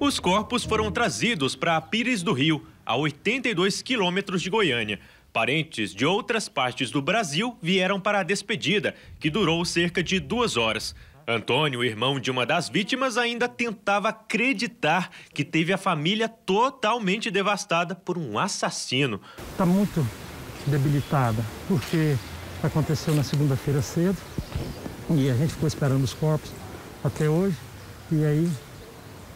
Os corpos foram trazidos para Pires do Rio, a 82 quilômetros de Goiânia. Parentes de outras partes do Brasil vieram para a despedida, que durou cerca de duas horas. Antônio, irmão de uma das vítimas, ainda tentava acreditar que teve a família totalmente devastada por um assassino. Está muito debilitada, porque aconteceu na segunda-feira cedo e a gente ficou esperando os corpos até hoje. E aí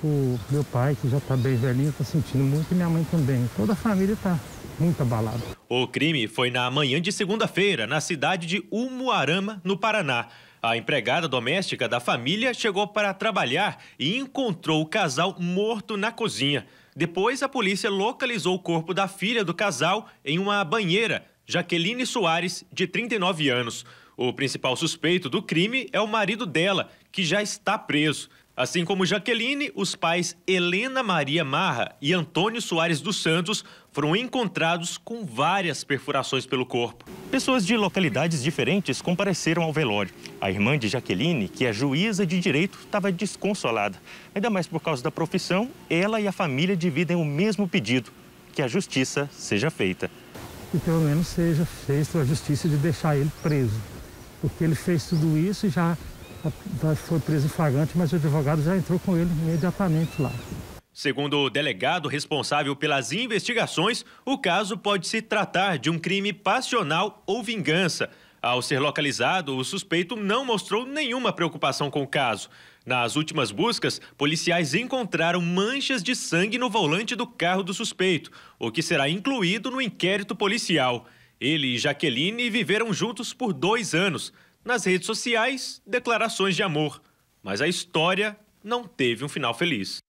o meu pai, que já está bem velhinho, está sentindo muito, e minha mãe também. Toda a família está muito abalada. O crime foi na manhã de segunda-feira, na cidade de Umuarama, no Paraná. A empregada doméstica da família chegou para trabalhar e encontrou o casal morto na cozinha. Depois, a polícia localizou o corpo da filha do casal em uma banheira, Jaqueline Soares, de 39 anos. O principal suspeito do crime é o marido dela, que já está preso. Assim como Jaqueline, os pais Helena Maria Marra e Antônio Soares dos Santos foram encontrados com várias perfurações pelo corpo. Pessoas de localidades diferentes compareceram ao velório. A irmã de Jaqueline, que é juíza de direito, estava desconsolada. Ainda mais por causa da profissão, ela e a família dividem o mesmo pedido: que a justiça seja feita. Que pelo menos seja feita a justiça de deixar ele preso. Porque ele fez tudo isso e já foi preso flagrante, mas o advogado já entrou com ele imediatamente lá. Segundo o delegado responsável pelas investigações, o caso pode se tratar de um crime passional ou vingança. Ao ser localizado, o suspeito não mostrou nenhuma preocupação com o caso. Nas últimas buscas, policiais encontraram manchas de sangue no volante do carro do suspeito, o que será incluído no inquérito policial. Ele e Jaqueline viveram juntos por dois anos nas redes sociais declarações de amor, mas a história não teve um final feliz.